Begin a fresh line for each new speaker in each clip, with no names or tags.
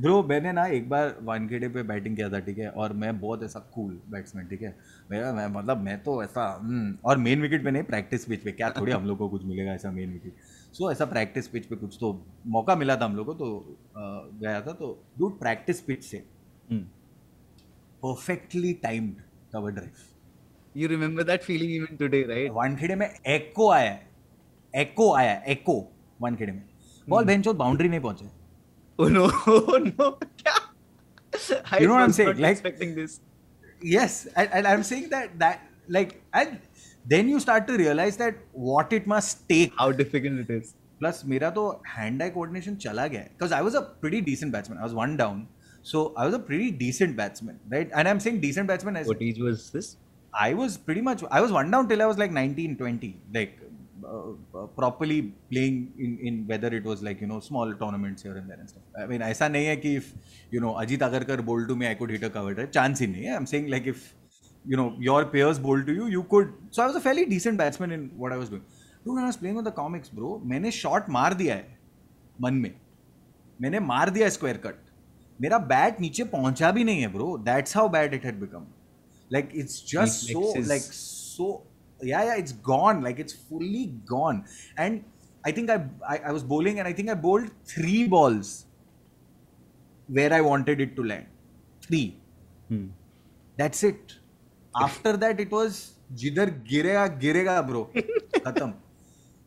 Bro मैंने ना एक बार वानखेड़े पे बैटिंग किया था ठीक है और मैं बहुत ऐसा कूल बैट्समैन ठीक है मेरा मैं मतलब मैं तो ऐसा हम्म, और मेन विकेट पे नहीं प्रैक्टिस पिच पे क्या थोड़ी हम लोग को कुछ मिलेगा ऐसा मेन विकेट सो so, ऐसा प्रैक्टिस पिच पे कुछ तो मौका मिला था हम लोग को तो गया था तो डू प्रैक्टिस पिच से perfectly timed cover drive you remember that feeling even today right Wankhede में एको आया एको आया एको वानखेड़े में बॉल बेंचो बाउंड्री नहीं पहुंचे oh no, oh no. I you know what I'm saying? Like expecting this. Yes, and, and I'm saying that that like and then you start to realize that what it must take. How difficult it is. Plus, मेरा तो hand-eye coordination chala gaya. because I was a pretty decent batsman. I was one down, so I was a pretty decent batsman, right? And I'm saying decent batsman as what age was this? I was pretty much I was one down till I was like 19, 20. Like properly playing in in weather it was like you know small tournaments and and stuff I mean ऐसा नहीं है कि if you know Ajit Agarkar bowled to me I could hit a cover drive chance ही नहीं है I am saying like if you know your peers bowled to you you could so i was a fairly decent batsman in what i was doing dude when i was playing with the comics bro मैंने shot मार दिया है मन में मैंने मार दिया square cut मेरा बैट नीचे पहुंचा भी नहीं है bro that's how bad it had become like it's just so like so yeah yeah it's gone like it's fully gone and i think I, I, I was bowling and i think i bowled three balls where i wanted it to land three hmm. that's it after that it was jidhar girega girega bro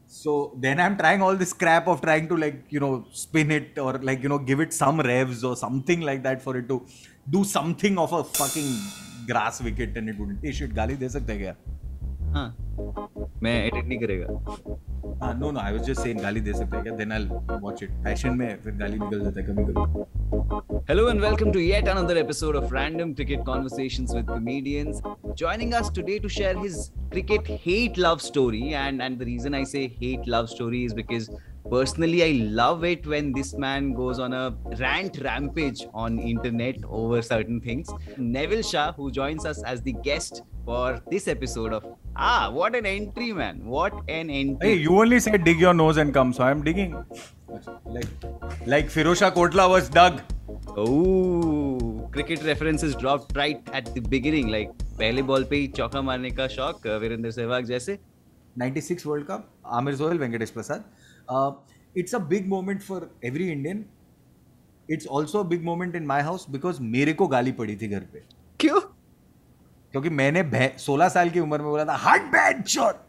so then i'm trying all this crap of trying to like you know spin it or like you know give it some revs or something like that for it to do something of a fucking grass wicket and it wouldn't. Hey shit, गाली दे सकते क्या? हाँ मैं edit नहीं करेगा हाँ no no I was just saying गाली दे सकते हैं क्या then I watch it fashion में फिर गाली निकल जाता है कभी-कभी
Hello and welcome to yet another episode of Random Cricket Conversations with Comedians. Joining us today to share his cricket hate love story and and the reason I say hate love story is because personally i love it when this man goes on a rant rampage on internet over certain things neville shah who joins us as the guest for this episode of ah what an entry man what an entry hey you
only said dig your nose and come so i'm digging like like firosha kotla was dug oh
cricket references dropped right at the beginning like पहले ball पे ही चौका मारने का शौक वीरेंद्र सहवाग जैसे
96 world cup Aamir Sohail Venkatesh Prasad it's a big moment for every Indian it's also big moment in my house because मेरे को गाली पड़ी थी घर पे क्यों क्योंकि मैंने सोलह साल की उम्र में बोला था हट बैट शॉट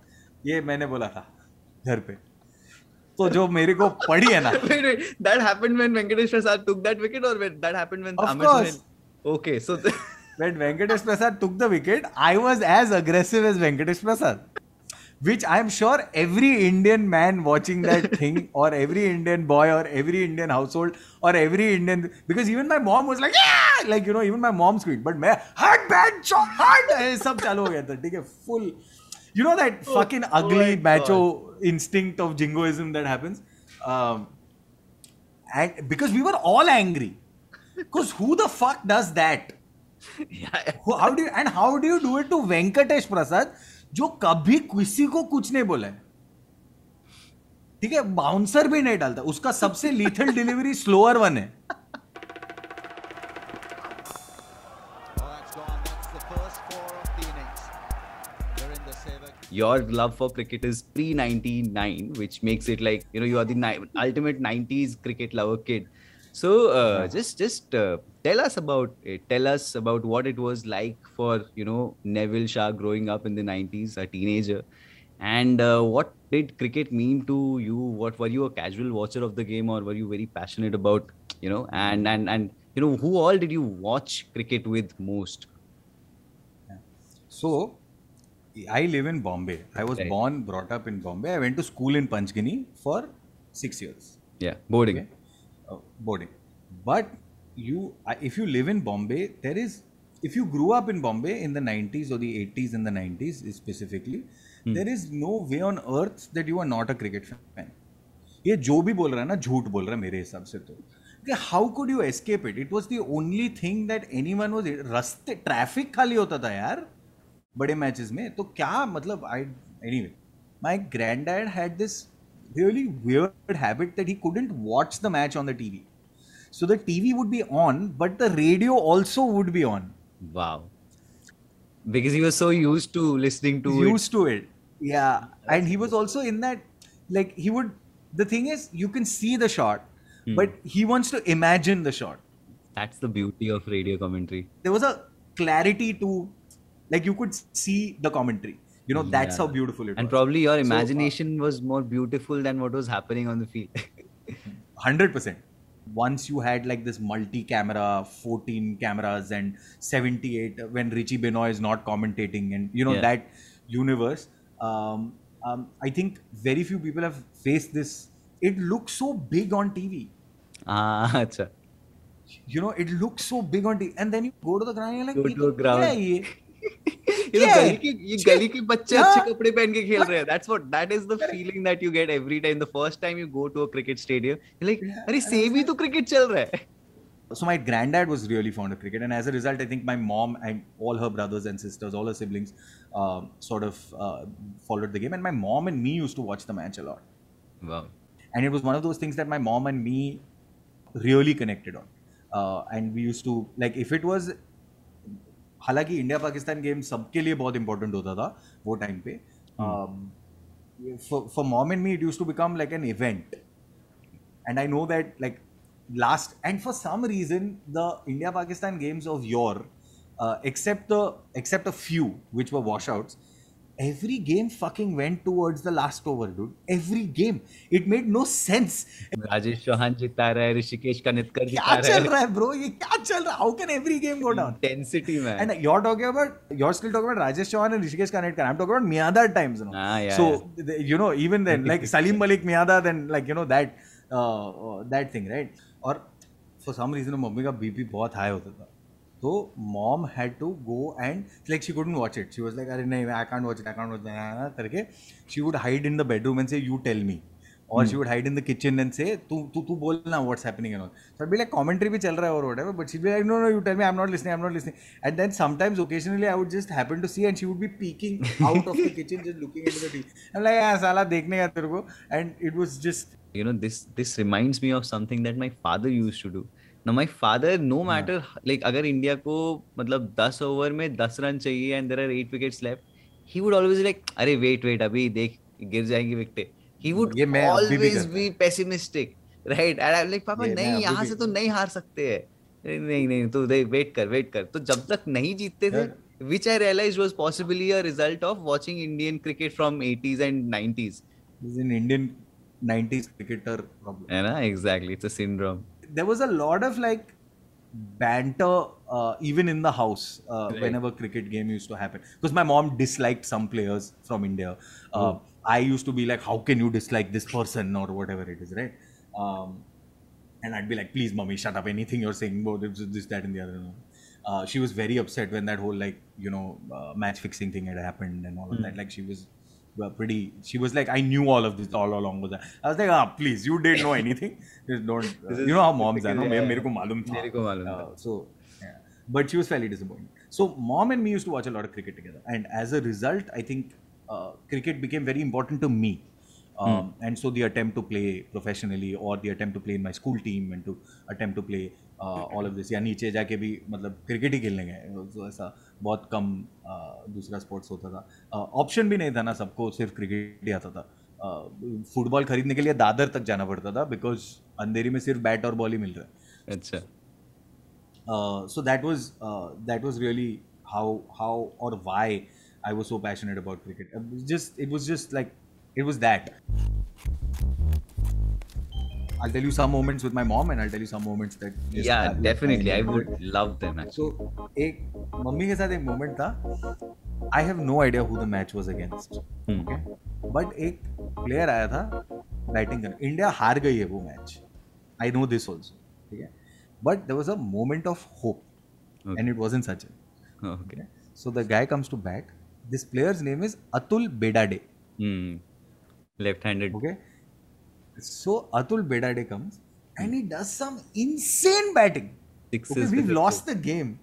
ये मैंने बोला था घर पे तो जो मेरे को पड़ी है ना that happened when Venkatesh Prasad took that wicket
और that happened when
okay so when Venkatesh Prasad took the wicket I was as aggressive as Venkatesh Prasad which I'm sure every Indian man watching that thing, or every Indian boy, or every Indian household, or every Indian because even my mom was like, yeah, like you know, even my mom screamed. But my hard bad shot hard सब चालू हो गया था ठीक है full you know that oh, fucking ugly oh macho God. instinct of jingoism that happens um, and because we were all angry because who the fuck does that yeah. how do you and how do you do it to venkatesh prasad जो कभी किसी को कुछ नहीं बोला है ठीक है बाउंसर भी नहीं डालता उसका सबसे लीथल डिलीवरी स्लोअर वन है
your love for cricket is pre 99 which makes it like you know you are the ni- ultimate 90s cricket lover kid So uh, yeah. Uh-huh. just just uh, tell us about it. Tell us about what it was like for you know Neville Shah growing up in the '90s, a teenager, and uh, what did cricket mean to you? What were you a casual watcher of the game, or were you very passionate about you know? And and
and you know who all did you watch cricket with most? So I live in Bombay. I was right. born, brought up in Bombay. I went to school in Panchgani for six years.
Yeah, boarding. Okay.
uh, boarding. But you, if you live in Bombay, there is, if you grew up in Bombay in the 90s or the 80s and the 90s specifically, hmm. there is no way on earth that you are not a cricket fan. ये जो भी बोल रहा है ना झूठ बोल रहा है मेरे हिसाब से तो how could you escape it it was the only thing that anyone was रस्ते ट्रैफिक खाली होता था यार बड़े मैचेस में तो क्या मतलब I anyway my grandad had this really weird habit that he couldn't watch the match on the TV. So the TV would be on, but the radio also would be on. Wow. Because he was so used to listening to used it. to it. Yeah. and he was also in that like he would the thing is you can see the shot, hmm. but he wants to imagine the shot.
That's the beauty of radio commentary.
There was a clarity to like you could see the commentary you know that's yeah. how beautiful it and was. probably your imagination so, uh, was more beautiful than what was happening on the field 100% once you had like this multi-camera 14 cameras and 78 when richie benoit is not commentating and you know yeah. that universe um, um, i think very few people have faced this it looks so big on tv ah acha you know it looks so big on tv and then you go to the ground and you're like yeah, yeah you know गली के ये गली के बच्चे अच्छे कपड़े पहन के खेल रहे हैं that's what
that is the feeling that you get every
time the first time you go to a cricket stadium you're like अरे सेम ही तो क्रिकेट चल रहा है so my granddad was really fond of cricket and as a result i think my mom and all her brothers and sisters all her siblings uh, sort of uh, followed the game and my mom and me used to watch the match a lot wow and it was one of those things that my mom and me really connected on uh, and we used to like if it was हालांकि India Pakistan game सबके लिए बहुत important होता था वो time पे for mom and me it used to become like an event and I know that like last and for some reason the India Pakistan games of your except except a few which were washouts every game fucking went towards the last over, dude. Every game. It made no sense. Rajesh Chauhan jita raha hai, Rishikesh Kanitkar jita raha hai. चल bro? ये क्या चल How can every game go down? Intensity, man. And you're talking about, you're still talking about Rajesh Chauhan and Rishikesh Kanitkar. I'm talking about Miada times, you know. Ah, yeah, so, yeah. you know, even then, like Salim Malik Miada, then like, you know, that, uh, uh, that thing, right? Or for some reason, mummy का BP बहुत high तो mom had to go and like she couldn't watch it she was like अरे नहीं I can't watch it I can't watch करके she would hide in the bedroom and say you tell me और she would hide in the kitchen and say तू तू तू बोल ना what's happening and all so be like commentary भी चल रहा है और whatever but she be like no no you tell me I am not listening I am not listening and then sometimes occasionally I would just happen to see and she would be peeking out of the kitchen just looking into the T I am like यार साला देखने का तेरे को and
it was just you know this this reminds me of something that my father used to do ना my father no matter like अगर India को मतलब दस ओवर में दस रन चाहिए and there are eight wickets left he would always like अरे wait wait अभी देख गिर जाएंगी wickets he would always be pessimistic right and I like पापा नहीं यहाँ से तो नहीं हार सकते हैं नहीं नहीं तो दे वेट कर वेट कर तो जब तक नहीं जीतते थे which I realise was possibly a result of watching Indian cricket from eighties and nineties in Indian
90s cricketer problem.
Yeah, exactly. It's a syndrome.
there was a lot of like banter uh, even in the house uh, right. whenever cricket game used to happen because my mom disliked some players from india uh, hmm. i used to be like how can you dislike this person or whatever it is right um, and i'd be like please mommy shut up anything you're saying about this that and the other uh, she was very upset when that whole like you know uh, match fixing thing had happened and all mm. of that hmm. like she was pretty. She was like, I knew all of this all along. Was I was like, ah, please, you didn't know anything. Just don't. you know how moms are. No, yeah, mere ko malum Uh, so, yeah. but she was fairly disappointed. So, mom and me used to watch a lot of cricket together, and as a result, I think uh, cricket became very important to me. Um, hmm. And so the attempt to play professionally, or the attempt to play in my school team, and to attempt to play all of this या नीचे जाके भी मतलब cricket ही खेलने गए तो ऐसा बहुत कम uh, दूसरा स्पोर्ट्स होता था ऑप्शन uh, भी नहीं था ना सबको सिर्फ क्रिकेट ही आता था फुटबॉल uh, खरीदने के लिए दादर तक जाना पड़ता था बिकॉज अंधेरी में सिर्फ बैट और बॉल ही मिल रहा है अच्छा so that was that was really how how और why I was so passionate about cricket just it was just like it was that I'll tell you some moments with my mom and I'll tell you some moments that yeah definitely I would love them actually. so एक मम्मी के साथ एक moment था I have no idea who the match was against hmm. okay but एक player आया था batting करने इंडिया हार गई है वो match I know this also ठीक है a moment of hope. Okay. And it wasn't such a okay. okay. So the guy comes to bat. This player's name is Atul Bedade. Hmm. Left-handed. Okay. So Atul Bedade comes and he does some insane batting. Sixes okay, we've lost the game.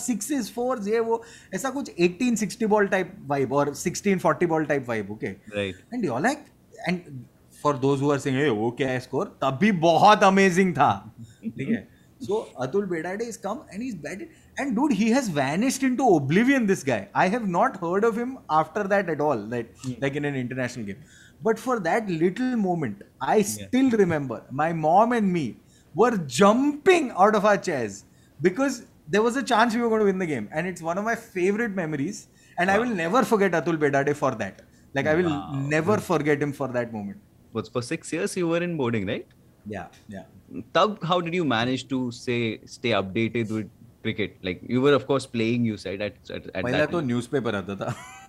Sixes four ये वो ऐसा 1860 ball type vibe or 1640 ball type vibe. Okay. Right. And you and for those who are saying वो क्या है score तब भी बहुत amazing था ठीक है so Atul Bedade is come and dude he has vanished into oblivion this guy i have not heard of him after that at all like hmm. like in an international game but for that little moment, I yeah. still remember my mom and me were jumping out of our chairs because there was a chance we were going to win the game. And it's one of my favorite memories. And wow. I will never forget Atul Bedade for that. Like, I will wow. never forget him for that moment. But
for six years, you were in boarding, right? Yeah, yeah. Tab, how did you manage to say
stay updated with cricket? Like, you were, of course, playing, you said, at, at, at that. तो newspaper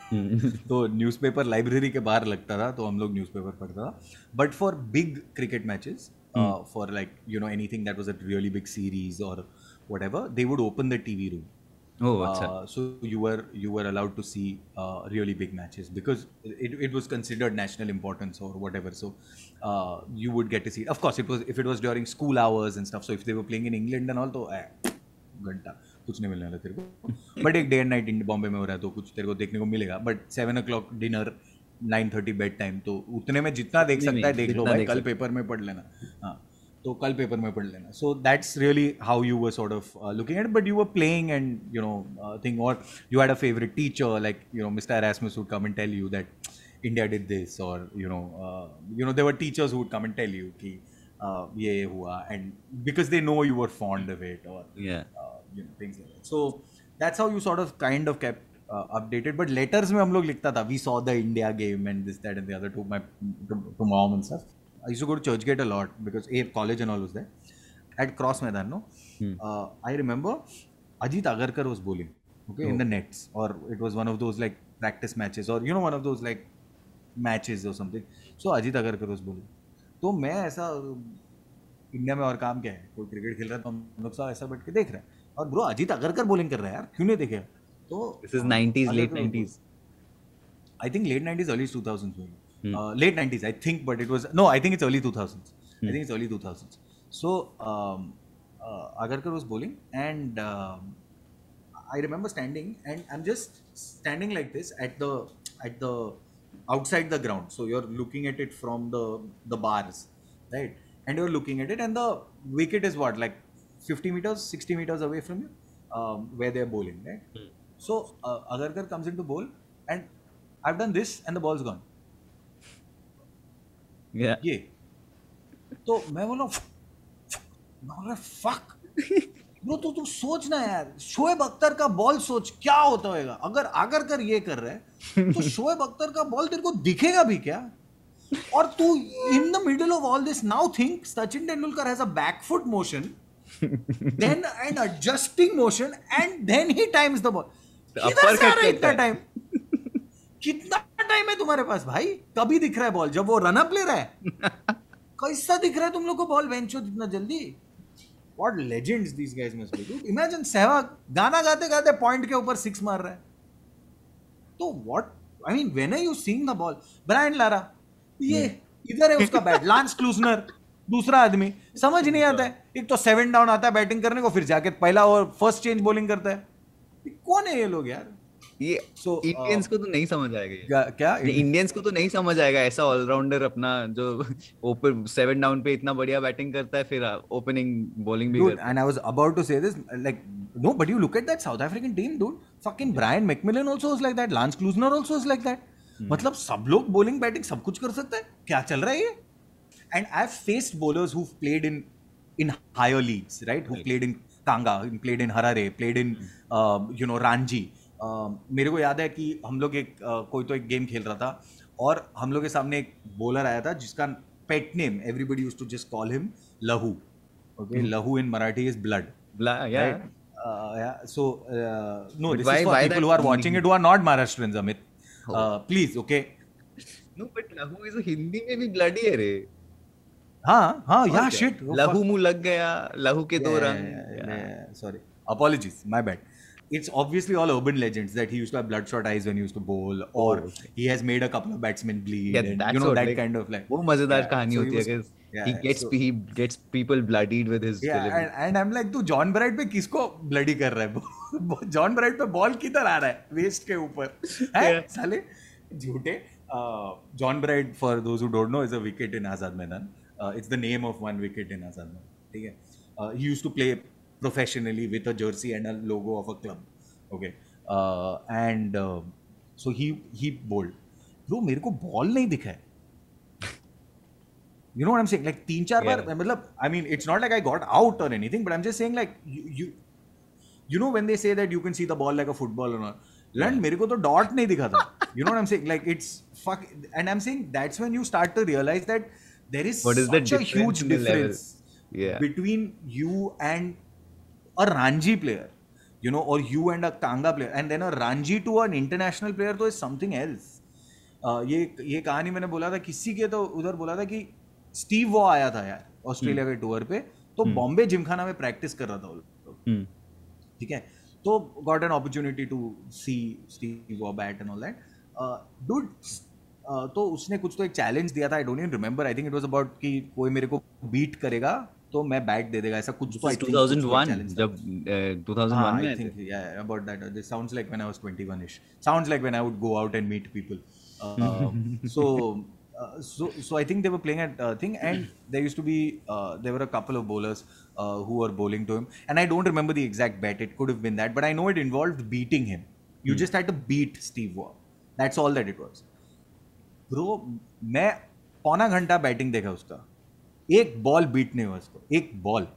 तो newspaper library के बाहर लगता था तो हम लोग news newspaper पढ़ता था but for big cricket matches for like you know anything that was a really big series और whatever they would open the TV room so you are you are allowed to see really big matches because it it was considered national importance और whatever so you would get to see of course it was if it was during school hours and stuff so if they were playing in England and all तो eh, घंटा कुछ नहीं मिलने वाला तेरे को but एक day and night in Bombay में हो रहा है तो कुछ तेरे को देखने को मिलेगा but seven o'clock dinner nine thirty bedtime तो उतने में जितना देख नहीं, सकता है देख लो भाई कल पेपर में पढ़ लेना हाँ तो कल पेपर में पढ़ लेना so that's really how you were sort of looking at but you were playing and you know thing और you had a favourite teacher like you know mister Erasmus would come and tell you that India did this और you know you know the other teachers would come and tell you कि uh, ये हुआ and because they know you are fond of it और you know things like that so that's how you sort of kind of kept uh, updated but letters mein hum log likhta tha we saw the India game and this that and the other to my to, to mom and stuff I used to go to church gate a lot because a college and all was there at cross Maidan no hmm. uh, I remember Ajit Agarkar was bowling okay oh. in the nets or it was one of those like practice matches or you know one of those like matches or something so Ajit Agarkar was bowling तो मैं ऐसा India में और काम क्या है कोई cricket खेल रहा है तो हम लोग सब ऐसा बैठ के देख रहे हैं और ब्रो अजीत अगरकर बोलिंग कर रहा है यार क्यों नहीं देखे
तो this is 90s late 90s
I think late 90s early 2000s late 90s I think but it was no I think it's early 2000s I think it's early 2000s so Agarkar was bowling and I remember standing and I am just standing like this at the at the outside the ground so you are looking at it from the the bars right and you are looking at it and the wicket is what like 50 meters, 60 meters away from you, um, where they're bowling, right? Mm. So uh, Agarkar comes in to bowl, and I've done this, and the ball's gone. Yeah. ये तो मैं बोला मैं बोला fuck bro तो तू सोच ना यार शोएब अख्तर का बॉल सोच क्या होता होगा अगर अगर कर ये कर रहे तो शोएब अख्तर का बॉल तेरे को दिखेगा भी क्या और तू in the middle of all this now think Sachin Tendulkar has a back foot motion then an adjusting motion and then he times the ball.
किधर से आ रहा है इतना टाइम
कितना टाइम है तुम्हारे पास भाई कभी दिख रहा है बॉल जब वो रनअप ले रहा है कैसा दिख रहा है तुम लोग को बॉल हो इतना जल्दी what legends these guys must be do imagine Sehwag गाना गाते गाते पॉइंट के ऊपर सिक्स मार रहा है तो what I mean when are you seeing the ball Brian Lara
ये हम्म। इधर है उसका
बैट लांस क्लूसनर दूसरा आदमी समझ नहीं आता है एक तो सेवन डाउन आता है बैटिंग करने को फिर जाके पहला और फर्स्ट चेंज बॉलिंग करता है कौन है ये लोग यार ये so, इंडियंस uh, को तो
नहीं समझ आएगा क्या इंडियंस को तो नहीं समझ आएगा ऐसा ऑलराउंडर अपना जो ओपन सेवन डाउन पे इतना बढ़िया बैटिंग करता है फिर ओपनिंग uh, बॉलिंग भी करता है and
I was about to say this like no but you look at that South African team dude fucking Brian McMillan also is like that Lance Klusener also is like that मतलब सब लोग bowling batting सब कुछ कर सकते हैं क्या चल रहा है ये and I have faced bowlers who played in in higher leagues, right? Who right. played in Tanga, played in Harare, played in mm. uh, you know Ranji. Um, मेरे को याद है कि हम लोग एक uh, कोई तो एक गेम खेल रहा था और हम लोग के सामने एक बॉलर आया था जिसका pet name everybody used to just call him Lahu okay लहू in Marathi is blood so no this is for people who are watching it who are not Maharashtrians Amit please okay no but लहू इज हिंदी में भी blood ही है रे हाँ हाँ या shit लहू मुंह लग गया लहू के दो रंग sorry apologies my bad it's obviously all urban legends that he used to have bloodshot eyes when he used to bowl और he has made a couple of batsman bleed and you know that kind of like वो मजेदार कहानी होती है guys he gets so, he gets people bloodied with his yeah, and, and i'm like तू John Wright पे किसको bloody कर रहा है जॉन ब्राइट पे बॉल किधर आ रहा है वेस्ट के ऊपर है साले झूठे John Wright for those who don't know is a wicket in Azad Maidan it's the name of one wicket in Salman ठीक है he used to play professionally with a jersey and a logo of a club okay and so he he bowled bro मेरे को ball नहीं दिखा है you know what i'm saying like teen char yeah. bar i mean it's not like i got out or anything but i'm just saying like you you, you know when they say that you can see the ball like a football or not लंड मेरे को तो dot नहीं दिखा था you know I am saying like it's fuck and I am saying that's when you start to realise that there is what is such the a huge difference yeah. between you and a Ranji player, you know, or you and a tanga player, and then a Ranji to an international player though is something else. Uh, ये ये कहानी मैंने बोला था किसी के तो उधर बोला था कि स्टीव वो आया था यार ऑस्ट्रेलिया के टूर पे तो बॉम्बे जिमखाना में प्रैक्टिस कर रहा था वो लोग ठीक है तो got an opportunity to see Steve वो bat and all that dude तो उसने कुछ तो एक चैलेंज दिया था I don't remember I think it was about कि कोई मेरे को बीट करेगा तो मैं बैट दे देगा ऐसा कुछ तो 2001 जब 2001 में आई थिंक या about that this sounds like when I was 21 ish sounds like when I would go out and meet people so so so I think they were playing at uh, thing, and there used to be uh, there were a couple of bowlers uh, who were bowling to him, and I don't remember the exact bet. It could have been that, but I know it involved beating him. You mm. just had to beat Steve Waugh. That's all that it was. Bro मैं पौना घंटा batting देखा उसका एक ball beat नहीं हुआ उसको एक बॉल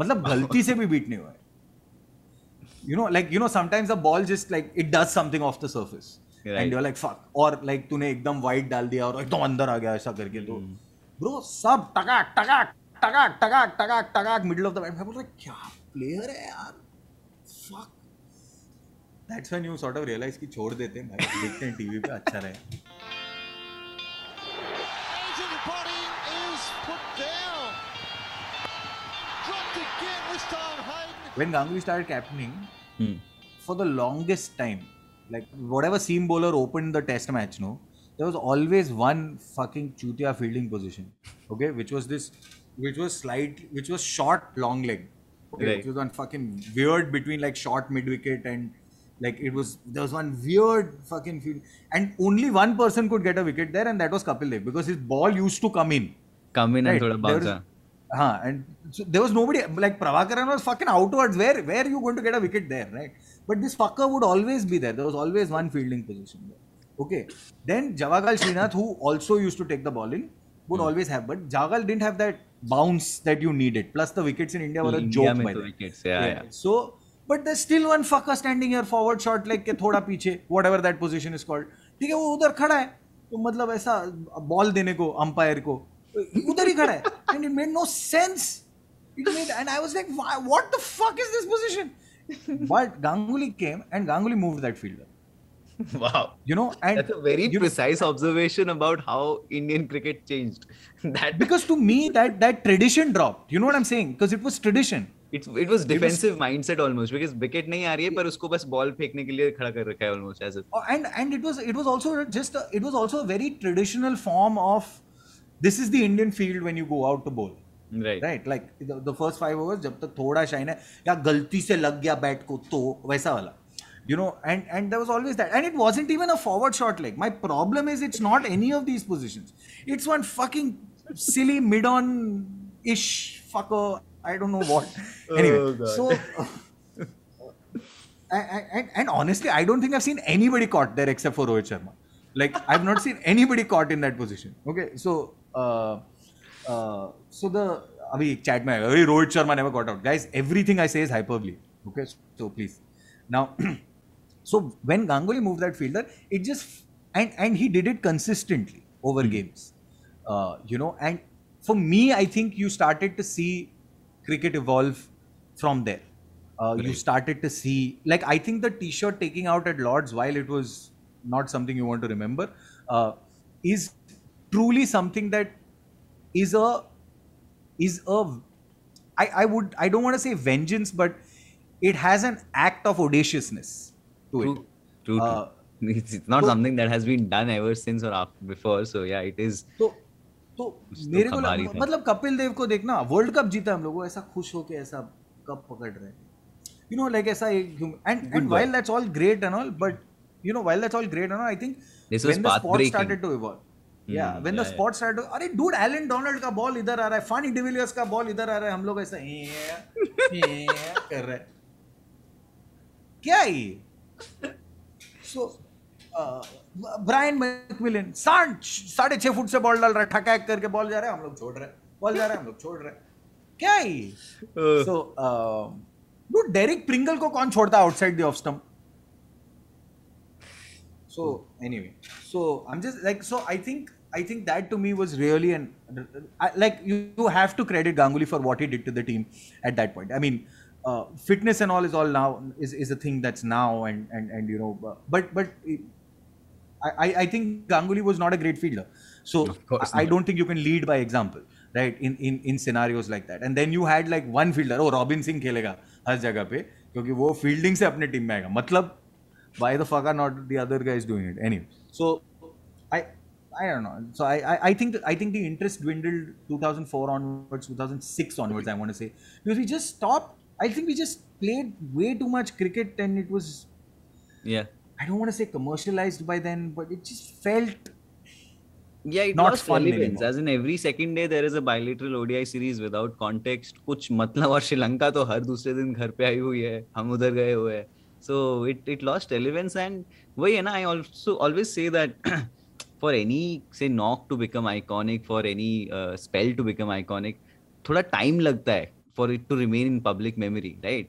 मतलब गलती से भी बीट नहीं हुआ you know like you know sometimes the ball just like it does something off the surface and you like fuck और लाइक तूने एकदम वाइट डाल दिया और एकदम अंदर आ गया ऐसा करके तो hmm. ब्रो सब टकाक टकाक टकाक टकाक टकाक टकाक मिडिल ऑफ द बैट मैं बोल रहा क्या प्लेयर है यार fuck that's when you sort of realise कि छोड़ देते हैं देखते हैं टीवी पे अच्छा रहे when Ganguly started captaining, hmm. for the longest time, like whatever seam bowler opened the test match, no, there was always one fucking chutia fielding position, okay, which was this, which was slight, which was short long leg, okay, right. which was one fucking weird between like short mid wicket and like it was there was one weird fucking field, and only one person could get a wicket there, and that was Kapil Dev because his ball used to come in, come in right? and throw of bouncer. Huh, and so there was nobody like Pravakaran was fucking outwards. Where where are you going to get a wicket there, right? But this fucker would always be there. There was always one fielding position there. Okay. Then Javagal Srinath, who also used to take the ball in, would mm. always have. But Jagal didn't have that bounce that you needed. Plus the wickets in India were a India joke by the wickets. Yeah, yeah. yeah. So but there's still one fucker standing here forward shot like के थोड़ा पीछे whatever that position is called ठीक है वो उधर खड़ा है तो मतलब ऐसा बॉल देने को अंपायर को उधर ही खड़ा है and it made no sense it made and I was like what the fuck is this position but Ganguly came and Ganguly moved that fielder Wow. You know, and that's a very precise know, observation about how Indian cricket changed. that because to me that that tradition dropped. You know what I'm saying? Because it was tradition. It, it was defensive it
was, mindset almost because wicket nahi aa rahi hai par usko bas ball फेंकने ke liye khada kar रखा almost as if.
Oh, and and it was it was also just a, it was also a very traditional form of this is the Indian field when you go out to bowl, right? Like the first five overs जब तक थोड़ा shine है या गलती से लग गया bat को तो वैसा वाला you know and and there was always that and it wasn't even a forward shot leg my problem is it's not any of these positions it's one fucking silly mid on ish fucker i don't know what oh, anyway oh, so and, and honestly i don't think i've seen anybody caught there except for rohit sharma like i've not seen anybody caught in that position okay so uh, uh, so the Abhi chat mein Rohit Sharma never got out. Guys, everything I say is hyperbole. Okay, so please. Now, so when Ganguly moved that fielder, it just and and he did it consistently over hmm. games. Uh, you know, and for me, I think you started to see cricket evolve from there. You started to see, like, I think the T-shirt taking out at Lords, while it was not something you want to remember, is truly something that is a is a I, I would I don't want to say vengeance, but it has an act of audaciousness to true, it. True, uh, true.
It's, it's not so, something that has been done ever since or after, before. So yeah, it is. So, तो मेरे को मतलब
कपिल देव को देखना world cup जीता हम ऐसा खुश होके ऐसा कप पकड़ रहे you know like as a and, and while that's all great and all but you know while that's all great and all i think this when the sport breaking. started to evolve या when the spot start अरे dude Allan Donald का ball इधर आ रहा है फानी de Villiers का ball इधर आ रहा है हम लोग ऐसा कर रहे क्या सो ब्रायन मैकमिलन सांड साढ़े छः फुट से बॉल डाल रहा है ठकैक करके बॉल जा रहा है हम लोग छोड़ रहे हैं बॉल जा रहा है हम लोग छोड़ रहे हैं क्या ही सो डू डेरिक प्रिंगल को कौन छोड़ता है outside the off stump so so I am just like so I think I think that to me was really an like you, you have to credit Ganguly for what he did to the team at that point. I mean, uh, fitness and all is all now is is a thing that's now and and and you know, uh, but but. I, I think Ganguly was not a great fielder, so I, don't think you can lead by example, right? In, in in scenarios like that, and then you had like one fielder, oh Robin Singh खेलेगा हर जगह पे क्योंकि वो fielding से अपने team में आएगा मतलब why the fuck are not the other guys doing it anyway so i I don't know. So I, I, I think that, I think the interest dwindled 2004 onwards, 2006 onwards. I want to say because we just stopped. I think we just played way too much cricket, and it was yeah. I don't want to say commercialized by then, but it just felt yeah, it not was lost relevance. As
in every second day there is a bilateral ODI series without context. कुछ मतलब और श्रीलंका तो हर दूसरे दिन घर पे आई हुई है हम उधर गए हुए हैं. So it it lost relevance and वही है ना I also always say that for any say knock to become iconic for any spell to become iconic थोड़ा टाइम लगता है for it to remain in public memory right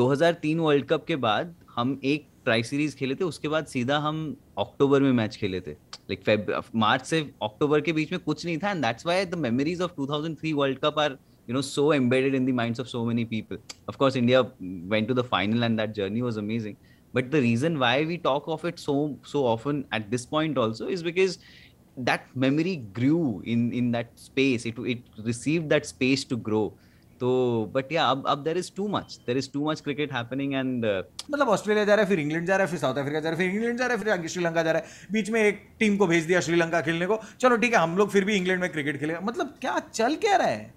2003 world cup के बाद हम एक ट्राई सीरीज खेले थे उसके बाद सीधा हम अक्टूबर में मैच खेले थे लाइक फेब मार्च से अक्टूबर के बीच में कुछ नहीं था and that's why the memories of 2003 world cup are you know so embedded in the minds of so many people of course India went to the final and that journey was amazing but the reason why we talk of it so so often at this point also is because that memory grew in in that space it it received that space to grow तो but या अब अब there is too much
there is too much cricket happening and मतलब Australia जा रहा है फिर England जा रहा है फिर साउथ अफ्रीका जा रहा है फिर इंग्लैंड जा रहा है फिर श्रीलंका जा रहा है बीच में एक टीम को भेज दिया श्रीलंका खेलने को चलो ठीक है हम लोग फिर भी इंग्लैंड में क्रिकेट खेलेगा मतलब क्या चल क्या रहा है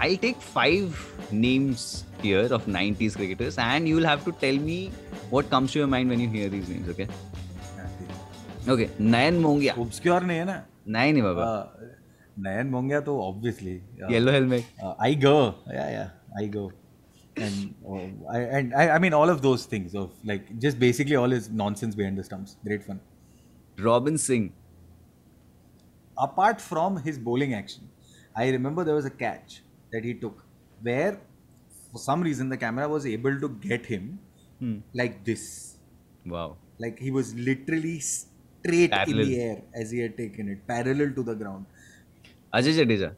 I'll take five names here of 90s cricketers, and you'll have to tell me what comes to your mind when you hear these names, okay? Okay, Nayan Mongia.
Obscure नहीं है ना? नहीं नहीं बाबा. Nayan Mongia तो obviously. Uh, Yellow helmet. Uh, I go. Yeah yeah, I go. And, uh, I, and I, I mean all of those things of like just basically all his nonsense behind the stumps. Great fun. Robin Singh. Apart from his bowling action, I remember there was a catch that he took, where for some reason the camera was able to get him hmm. like this. Wow. Like he was literally straight parallel. in the air as he had taken it, parallel to the ground. Ajay Jadeja.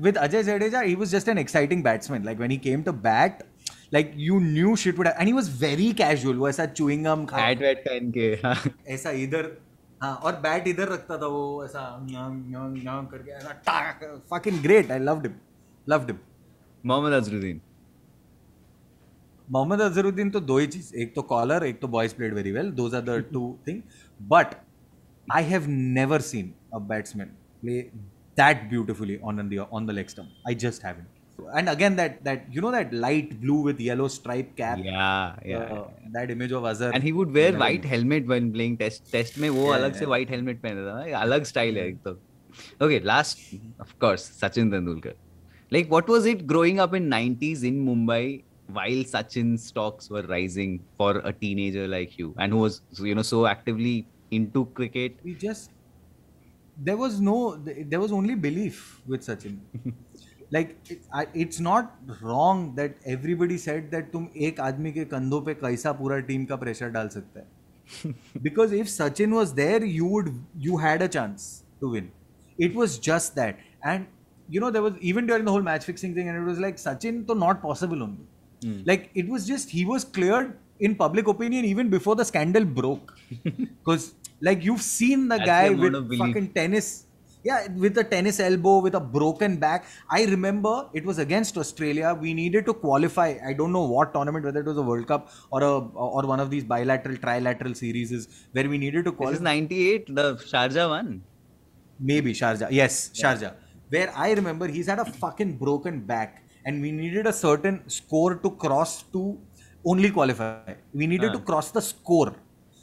with Ajay Jadeja, he was just an exciting batsman. Like when he came to bat, like you knew shit would happen. And he was very casual. Was ऐसा chewing gum खा bat bat पहन के ऐसा इधर हाँ और bat इधर रखता था वो ऐसा करके fucking great I loved him loved him Mohammad Azharuddin Mohammad Azharuddin तो दो ही चीज एक तो कॉलर एक तो boys played very well those are the two thing but I have never seen a batsman play that beautifully on the on the leg stump I just haven't and again that that you know that light blue with yellow stripe cap yeah yeah, uh, yeah. that image of azhar and he would wear yeah, white
helmet when playing test test में वो yeah, अलग yeah. से white helmet पहनता था अलग style है एकदम okay last of course Sachin Tendulkar like what was it growing up in 90s in mumbai while sachin's stocks were rising for a teenager like you and who was you know so actively into cricket we just
there was no there was only belief with sachin like it, I, it's not wrong that everybody said that tum ek आदमी ke कंधों pe kaisa pura team ka pressure dal सकता hai because if Sachin was there you would you had a chance to win it was just that and you know, there was even during the whole match fixing thing, and it was like Sachin, to not possible only. Mm. Like it was just he was cleared in public opinion even before the scandal broke, because like you've seen the That's guy the with fucking tennis, yeah, with a tennis elbow, with a broken back. I remember it was against Australia. We needed to qualify. I don't know what tournament, whether it was a World Cup or a or one of these bilateral, trilateral series, where we needed to qualify. This is '98, the Sharjah one. Maybe Sharjah. Yes, yeah. Sharjah where I remember he's had a fucking broken back and we needed a certain score to cross to only qualify. We needed to uh. cross the score.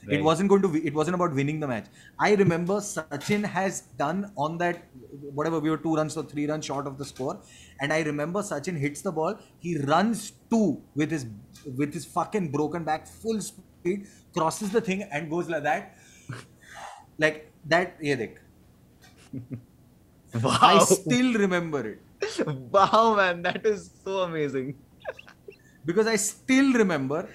Right. It wasn't going to. It wasn't about winning the match. I remember Sachin has done on that whatever we were two runs or three runs short of the score, and I remember Sachin hits the ball. He runs two with his with his fucking broken back, full speed, crosses the thing and goes like that, like that. Yeah, Wow. I still remember it. Wow, man, that is so amazing. because I still remember.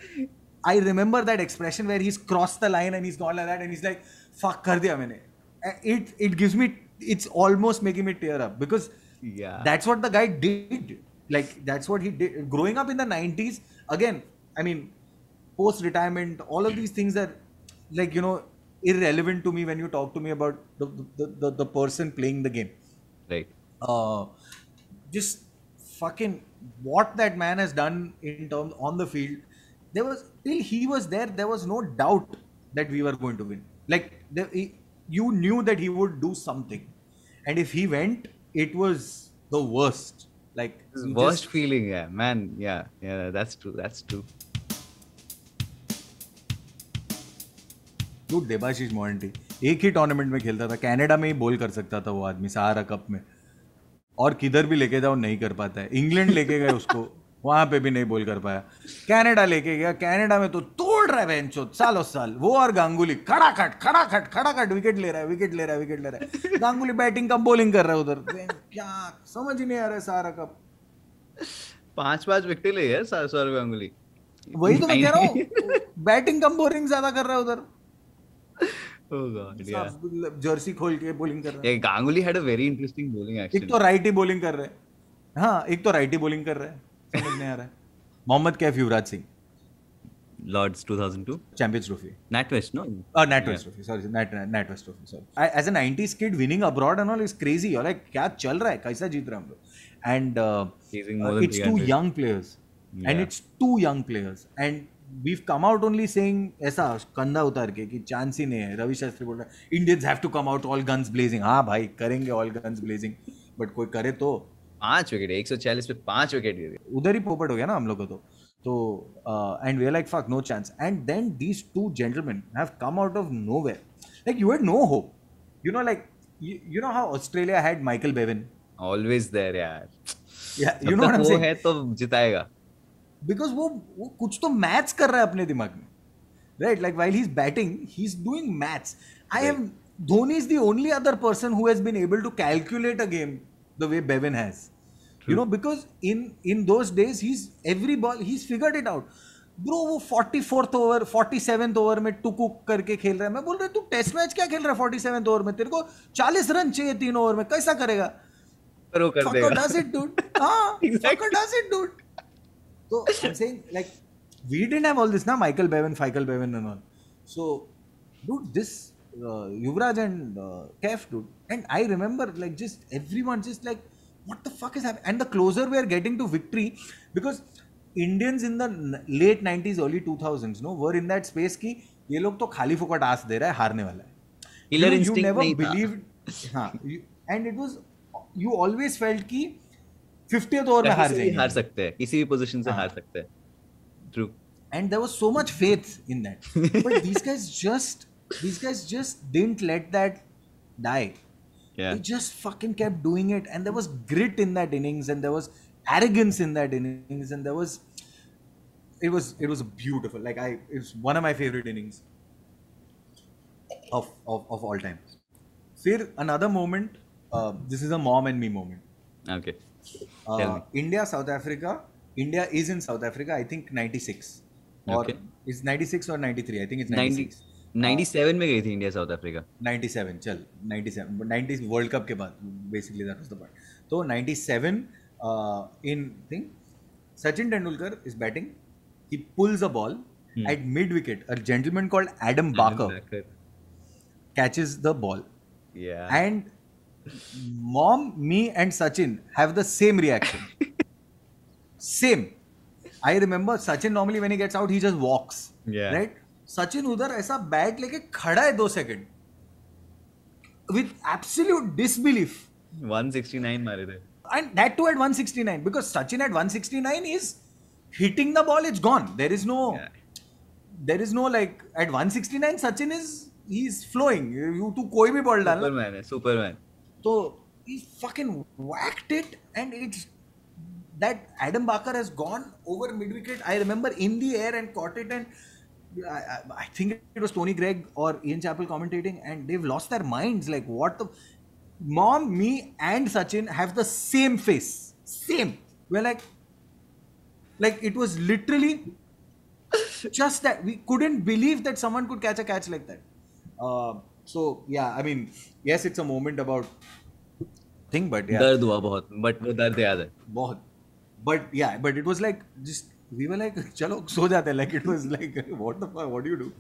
I remember that expression where he's crossed the line and he's gone like that and he's like, fuck, kar diya maine. It, it gives me, it's almost making me tear up because
yeah. that's
what the guy did. Like, that's what he did. Growing up in the 90s, again, I mean, post retirement, all of these things are like, you know, irrelevant to me when you talk to me about the, the, the, the person playing the game. Right. Uh, just fucking what that man has done in terms on the field. There was till he was there, there was no doubt that we were going to win. Like the, he, you knew that he would do something, and if he went, it was the worst. Like worst just, feeling, yeah, man, yeah, yeah. That's true. That's true. Dude, Debashish Mohanty एक ही tournament में खेलता था Canada में ही बोल कर सकता था वो आदमी सहारा कप में और किधर भी लेके जाओ नहीं कर पाता है इंग्लैंड लेके गए उसको वहां पे भी नहीं बोल कर पाया कनाडा लेके गया कनाडा में तो तोड़ रहा है बेंचो सालों साल वो और गांगुली खड़ा खट खड़ा खट खड़ा खट विकेट ले रहा है विकेट ले रहा है विकेट ले रहा है गांगुली बैटिंग का बॉलिंग कर रहा है उधर क्या समझ ही नहीं आ रहा है सारा कप
पांच पांच विकेट ले गया गांगुली वही तो मैं कह रहा
हूँ बैटिंग कम बोलिंग ज्यादा कर रहा है उधर
Oh मतलब
जर्सी खोल के बोलिंग कर रहे हैं क्या चल रहा है कैसा जीत रहे हम लोग and it's two young players and it's two young players and we come out only saying ऐसा कंधा उतार के कि चांस ही नहीं है रवि शास्त्री बोल रहा है Indians have to come out all guns blazing हाँ भाई करेंगे ऑल गन्स ब्लेजिंग बट कोई करे तो पांच विकेट एक सौ
चालीस पे पांच विकेट गिर
उधर ही पोपट हो गया ना हम लोग को तो तो and we like fuck no chance and then these two gentleman have come out of nowhere like you had no hope you know like you know how Australia had Michael Bevan always there यार या you know what I am saying
है तो जिताएगा
because वो वो कुछ तो maths कर रहा है अपने दिमाग में right like while he is batting he is doing maths I have Dhoni is the only other person who has been able to calculate a game the way Bevan has you know because in in those days he is every ball he is figured it out bro वो forty fourth over forty seventh over में टुकू करके खेल रहा है मैं बोल रहा हूँ तू टेस्ट मैच क्या खेल रहा है फोर्टी सेवेंथ ओवर में तेरे को चालीस रन चाहिए तीन ओवर में कैसा करेगा
कर देगा डज इट
डूड हाँ does it dude So I'm saying like we didn't have all this now, Michael Bevan, Michael Bevan and all. So dude, this uh, Yuvraj and uh, Kef, dude, and I remember like just everyone just like what the fuck is happening? And the closer we are getting to victory, because Indians in the late 90s, early 2000s, no, were in that space ki ये लोग तो खाली फुका task दे रहा है हारने वाला है you, never believed हाँ, and it was you always felt कि फिफ्टियथ ओवर में हार जाएंगे हार
सकते हैं किसी भी पोजीशन से हार सकते हैं true
and there was so much faith in that but these guys just these guys just didn't let that die. Yeah. They just fucking kept doing it. And there was grit in that innings and there was arrogance in that innings and there was it was it was beautiful. Like I it's one of my favorite innings of of, of all time. Sir, another moment. Uh, this is a mom and me moment. Okay. Uh, India, South Africa. India is in South Africa. I think 96 or okay. is 96 or 93. I think it's 96. 97 में गई थी India south Africa 97 चल 97 90 world cup के बाद basically that was the point तो 97 in thing Sachin Tendulkar is batting he pulls a ball at mid wicket a gentleman called Adam Bacher catches the ball and mom, me, and Sachin have the same reaction. same. I remember Sachin normally when he gets out, he just walks. Yeah. Right? Sachin उधर ऐसा bat लेके खड़ा है दो second with absolute disbelief. 169 मारे थे. And that too at 169 because Sachin at 169 is hitting the ball. It's gone. There is no, yeah. there is no like at 169 Sachin is he's flowing. You तो कोई भी ball डाल. Superman है. Superman. So he fucking whacked it, and it's that Adam Barker has gone over mid wicket. I remember in the air and caught it, and I, I, think it was Tony Gregg or Ian Chappell commentating, and they've lost their minds. Like, what the mom, me, and Sachin have the same face, same. We're like, like it was literally just that we couldn't believe that someone could catch a catch like that. Uh, so yeah i mean yes it's a moment about thing
but yeah दर्द हुआ बहुत but वो दर्द याद है
बहुत but yeah but it was like just we were like चलो सो जाते like it was like what the fuck what do you do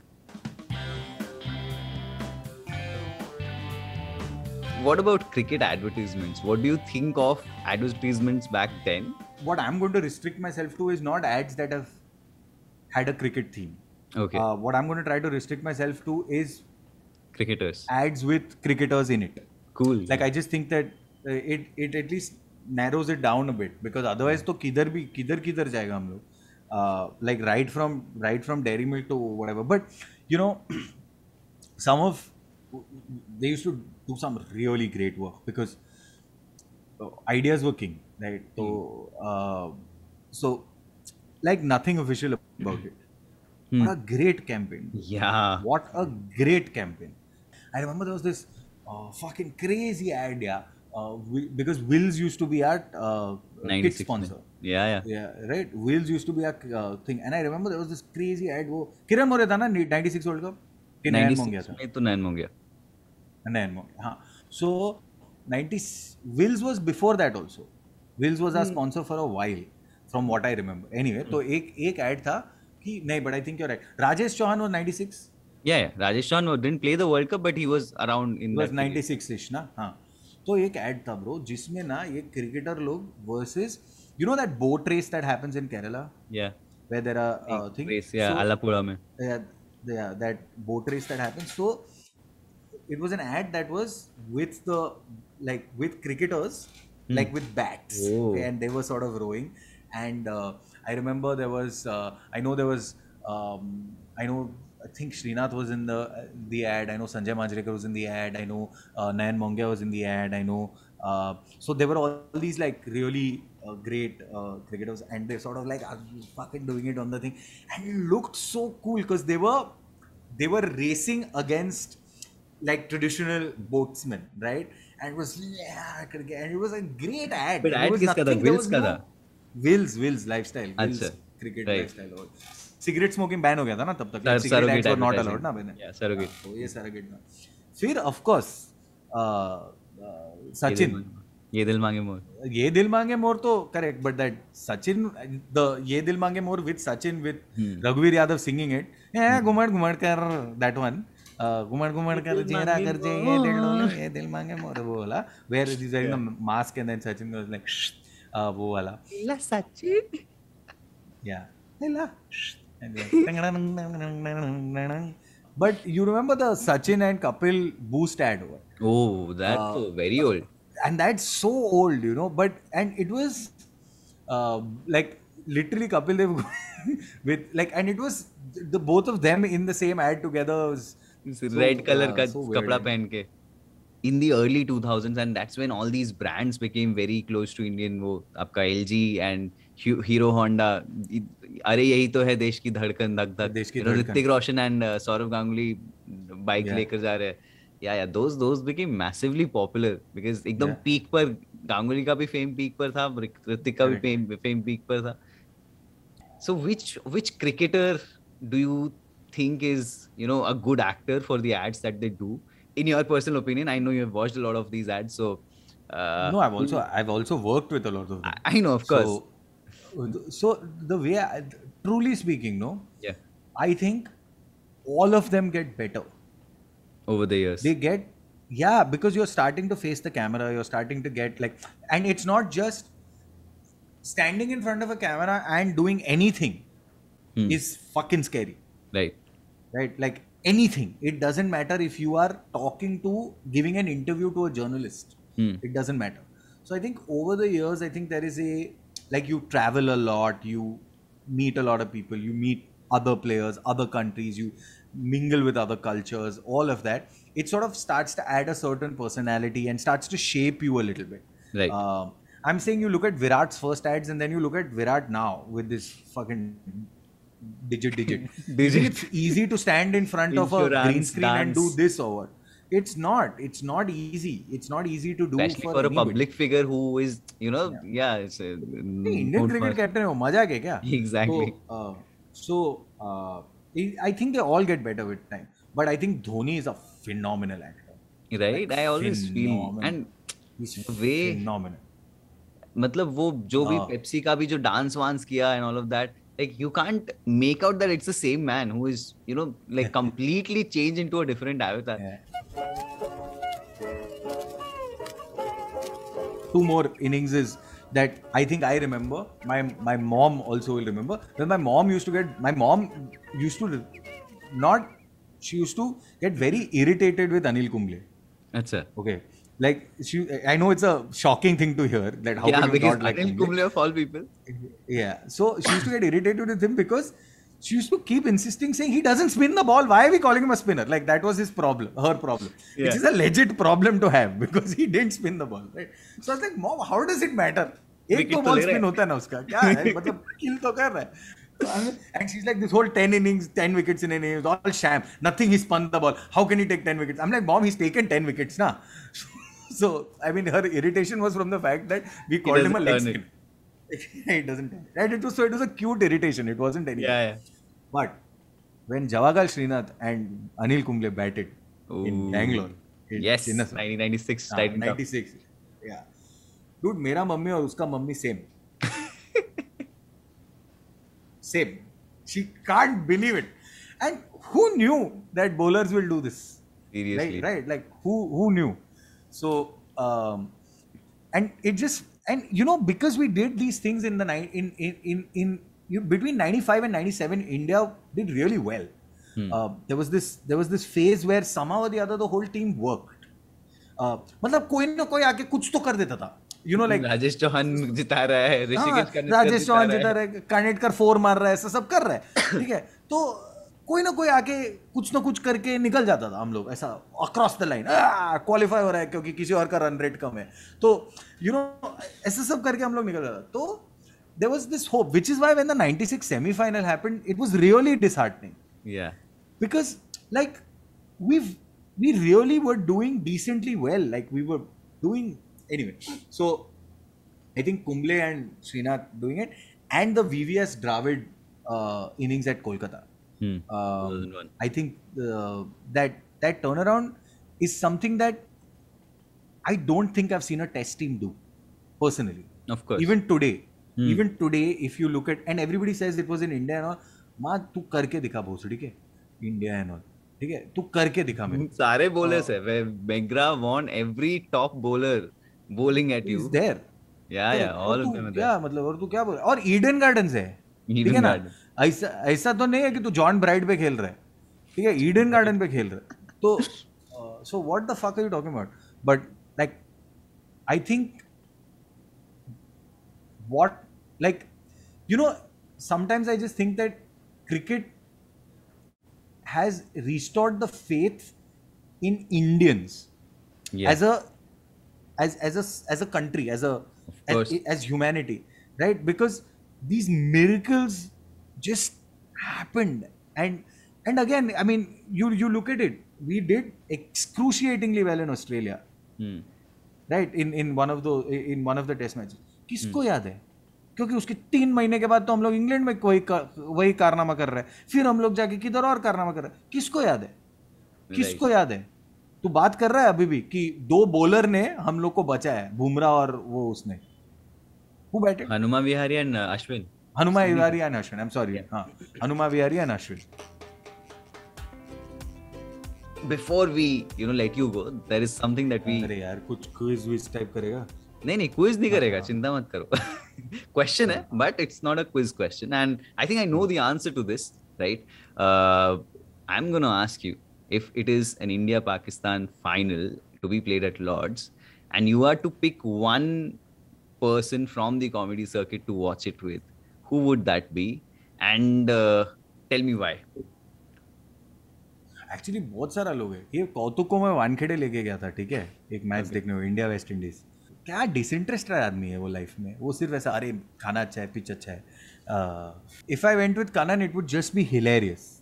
what about cricket advertisements? What do you think of advertisements back then?
What I'm going to restrict myself to is not ads that have had a cricket theme. Okay. Uh, what I'm going to try to restrict myself to is cricketers ads with cricketers in it cool like yeah. i just think that uh, it it at least narrows it down a bit because otherwise तो किधर भी kidhar किधर जाएगा हम लोग like right from right from dairy milk to whatever but you know some of they used to do some really great work because uh, ideas were king right so uh, so like nothing official about it what a great campaign yeah what a great campaign I remember there was this uh, fucking crazy idea uh, we, because Wills used to be our uh, sponsor. Yeah, yeah. Yeah, right. Wills used to be our uh, thing, and I remember there was this crazy ad. वो Kiran मोरे था ना 96 World Cup Ninety-six. नैन मोंग गया था 90 Wills was before that also. Wills was our hmm. sponsor for a while, from what I remember. Anyway, so एक एक ad था कि नहीं but I think you're right. Rajesh Chauhan was 96.
Yeah, या Rajasthan didn't play the world cup but he was around in was 96
ish ना हाँ तो एक ऐड था ब्रो जिसमें ना ये क्रिकेटर लोग versus you know that boat race that happens in where there are uh, things race, yeah, so, alapura yeah, yeah that boat race that happens so it was an ad that was with the like with cricketers hmm. like with bats oh. and they were sort of rowing and uh, i remember there was uh, i know there was um, i know I think Srinath was in the uh, the ad. I know Sanjay Manjrekar was in the ad. I know uh, Nayan Mongia was in the ad. I know. Uh, so there were all these like really uh, great uh, cricketers, and they sort of like are fucking doing it on the thing, and it looked so cool because they were they were racing against like traditional boatsmen, right? And it was yeah, and it was a great ad. But ad was था? Wills का था. Wills, Wills lifestyle. Wills. अच्छा. Cricket right. Cigarette smoking ban हो गया था ना तब तक नॉट अलाउड ना मैंने हाँ, ये सरोगेट फिर ऑफकोर्स सचिन ये दिल मांगे मोर ये दिल मांगे मोर तो correct but that Sachin the ये दिल मांगे मोर विद तो Sachin with hmm. Raghubir Yadav singing it hmm. घुमड़ घुमड़ कर दैट वन घुमड़ घुमड़ कर चेहरा कर जे ये दिल ये दिल मांगे मोर वो वाला where is wearing the mask and then Sachin goes like वो वाला ला सचिन या ला But you remember the Sachin and Kapil boost ad? Oh, that's uh, very old. And that's so old, you know. But and it was uh, like literally Kapil Dev with like, and it was the both of them in the same ad together. Was, so, Red color uh, ka so kapda pehen
ke. In the early 2000s, and that's when all these brands became very close to Indian. Wo, aapka LG and Hero Honda अरे यही तो है देश की धड़कन धक धक Hrithik Roshan and uh, Sourav Ganguly bike लेकर जा रहे या या दोस्त दोस्त भी मैसिवली पॉपुलर बिकॉज एकदम पीक पर गांगुली का भी फेम पीक पर था ऋतिक का भी फेम फेम पीक पर था so which which cricketer do you think is you know a good actor for the ads that they do in your personal opinion I know you have watched a lot of these ads so Uh, no, I've also I've also worked with a lot of. Them. I know, of course.
So the way, I, truly speaking, no. Yeah. I think all of them get better over the years. They get, yeah, because you're starting to face the camera. You're starting to get like, and it's not just standing in front of a camera and doing anything hmm. is fucking scary. Right. Right. Like anything. It doesn't matter if you are talking to, giving an interview to a journalist. Hmm. It doesn't matter. So I think over the years, I think there is a like you travel a lot, you meet a lot of people, you meet other players, other countries, you mingle with other cultures, all of that. It sort of starts to add a certain personality and starts to shape you a little bit. Right. Um, I'm saying you look at Virat's first ads and then you look at Virat now with this fucking digit digit. digit. It's easy to stand in front of a green screen dance. and do this over it's not it's not easy it's not easy to do Especially for, for a public
figure who is you know yeah, yeah it's a hey, indian cricket captain
oh, exactly so, uh, so uh, i think they all get better with time but i think dhoni is a phenomenal actor
right like, i always feel and
he's way phenomenal मतलब वो जो भी Pepsi
का भी जो dance वांस किया and all of that like you can't make out that it's the same man who is
you know like completely changed into a different avatar yeah. two more innings is that i think i remember my my mom also will remember when my mom used to get my mom used to not she used to get very irritated with anil kumble that's it okay like she i know it's a shocking thing to hear that how yeah, could you not like Anil
Kumble of all people
yeah so she used to get irritated with him because she used to keep insisting saying he doesn't spin the ball why are we calling him a spinner like that was his problem her problem yeah. which is a legit problem to have because he didn't spin the ball right so i was like mom how does it matter एक तो ball spin होता है ना उसका क्या है मतलब किल तो कर रहा है and she's like, this whole 10 innings, 10 wickets in innings, all sham. Nothing, he spun the ball. How can he take 10 wickets? I'm like, Mom, he's taken 10 wickets, now. So so, I mean, her irritation was from the fact that we called him a Lexington. it doesn't right it was so it was a cute irritation it wasn't any. yeah, yeah. but when Jawagal Srinath and Anil Kumble batted Ooh. in Bangalore in yes in 1996 ah, yeah dude मेरा mummy और उसका mummy same. Same. she can't believe it and who knew that bowlers will do this seriously right, right? like who who knew So, um, and it just, and you know, because we did these things in the night, in, in, in, in you, between 95 and 97, India did really well. Hmm. Uh, there was this there was this phase where somehow or the other the whole team worked. Uh, मतलब कोई ना कोई आके कुछ तो कर देता था
you know like Rajesh Chauhan जिता रहा है ऋषिकेश राजेश चौहान जिता रहा
है कर्नेटकर फोर मार रहा है ऐसा सब कर रहा है ठीक है तो कोई ना कोई आके कुछ ना कुछ करके निकल जाता था हम लोग ऐसा अक्रॉस द लाइन क्वालिफाई हो रहा है क्योंकि किसी और का रन रेट कम है तो यू नो ऐसे सब करके हम लोग निकल जाता तो there was this hope which is why when the ninety six semifinal happen it was really disheartening because like we we really were doing decently well like we were doing anyway so I think Kumble and Srinath doing it and the V V S Dravid innings at Kolkata Hmm. Um, I think uh, that that turnaround is something that I don't think I've seen a test team do personally. Of course. Even today, hmm. even today, if you look at and everybody says it was in India and all, माँ तू करके दिखा बहुत भोसड़ी के
India and all ठीक है तू करके दिखा मेरे सारे बॉलर्स है McGrath Warne every
top bowler bowling at you there या या ऑल ऑफ देम या मतलब और तू क्या बोल और ईडन गार्डन्स है ठीक है ऐसा ऐसा तो नहीं है कि तू जॉन ब्राइड पे खेल रहे ठीक है ईडन गार्डन पे खेल रहे तो so what the fuck you talking about but like I think what like you know sometimes I just think that cricket has restored the faith in Indians as a as as a as a country as a as humanity right because these miracles just happened and and again i mean you you look at it we did excruciatingly well in australia hmm. right in in one of the in one of the test matches किसको hmm. याद है क्योंकि उसके तीन महीने के बाद तो हम लोग इंग्लैंड में कोई कर, वही कारनामा कर रहे हैं फिर हम लोग जाके किधर और कारनामा कर रहे हैं किसको याद है किसको याद है तू बात कर रहा है अभी भी कि दो बॉलर ने हम लोग को बचाया बुमराह और वो उसने Hanuma Vihari and uh, Ashwin Hanuma Vihari and Ashwin I am sorry हाँ Hanuma Vihari and Ashwin
before we you know let you go there is something that we अरे यार कुछ क्विज विज टाइप करेगा नहीं नहीं क्विज नहीं हाँ, करेगा हाँ। चिंता मत करो क्वेश्चन है but it's not a quiz question and I think I know the answer to this right I am gonna ask you if it is an India Pakistan final to be played at Lord's and you are to pick one person from the comedy circuit to watch
it with who would that be and uh, tell me why actually बहुत सारा लोग है ये कौतुक को मैं वानखेड़े लेके गया था ठीक है एक मैच okay. देखने को इंडिया वेस्ट इंडीज क्या डिसइंटरेस्टेड आदमी है वो लाइफ में वो सिर्फ ऐसा अरे खाना अच्छा है पिच अच्छा है if I went with Kanan it would just be hilarious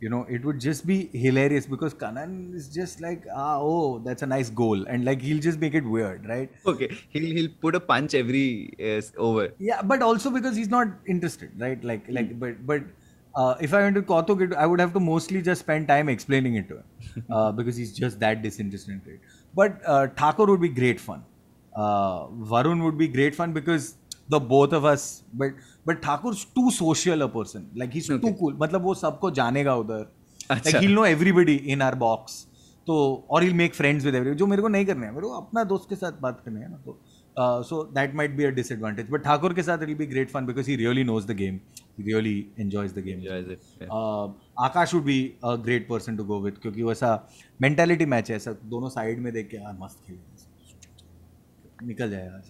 you know, it would just be hilarious because Kanan is just like, ah, oh, that's a nice goal, and like he'll just make it weird, right? Okay, he'll he'll put a punch every uh, over. Yeah, but also because he's not interested, right? Like like, hmm. but but uh, if I went to Kautuk, I would have to mostly just spend time explaining it to him uh, because he's just that disinterested. Right? But uh, Thakur would be great fun. Uh, Varun would be great fun because the both of us, but but Thakur too social a person like he too cool मतलब वो सबको जानेगा उधर like he know everybody in our box तो और he make friends with every जो मेरे को नहीं करने है मेरे को अपना दोस्त के साथ बात करनी है ना तो so that might be a disadvantage but Thakur के साथ it be great fun because he really knows the game really enjoys the game Akash would be a great person to go with क्योंकि वैसा मेंटेलिटी मैच है ऐसा दोनों side में देख के यार मस्त खेल निकल जाएगा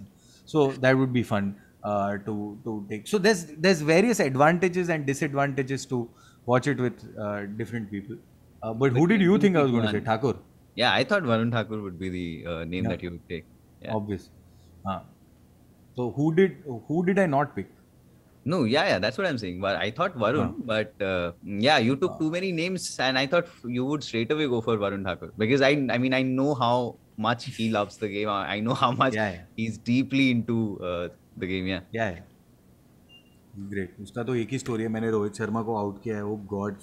so that would be fun Uh, to to take. So there's there's various advantages and disadvantages to watch it with uh, different people. Uh, but, but, who did you think I was going to say? Thakur. Yeah, I thought Varun Thakur would be the uh, name yeah. that you would take. Yeah. Obvious. Uh, so who did who did I not
pick? No, yeah, yeah, that's what I'm saying. But I thought Varun, huh. but uh, yeah, you took uh. too many names, and I thought you would straight away go for Varun Thakur because I, I mean, I know how much
he loves the game. I know how much yeah, yeah. he's deeply into uh, the game yeah yeah great उसका तो एक ही story है मैंने रोहित शर्मा को out किया है oh God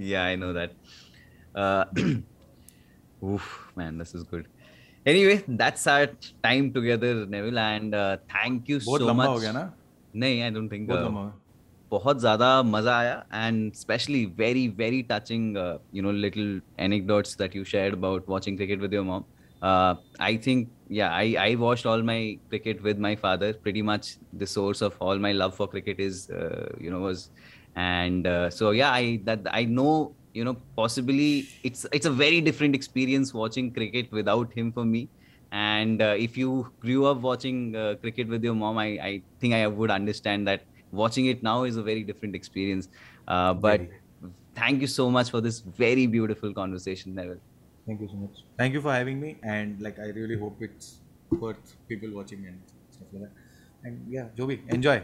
yeah I know that
oof man this is good anyway that's our time together neville and uh, thank you so much हो गया ना नहीं आई डोंट थिंक बहुत ज़्यादा मज़ा आया and especially very very touching you know little anecdotes that you share about watching cricket with your mom I think yeah, I, I watched all my cricket with my father. Pretty much the source of all my love for cricket is, uh, you know, was, and uh, so yeah, I that I know, you know, possibly it's it's a very different experience watching cricket without him for me. And uh, if you grew up watching uh, cricket with your mom, I, I think I would understand that watching it now is a very different experience. Uh, but thank you so much for this very beautiful conversation, Neville.
Thank you so much. Thank you for having me, and like I really hope it's worth people watching and stuff like that. And yeah, Joby, enjoy.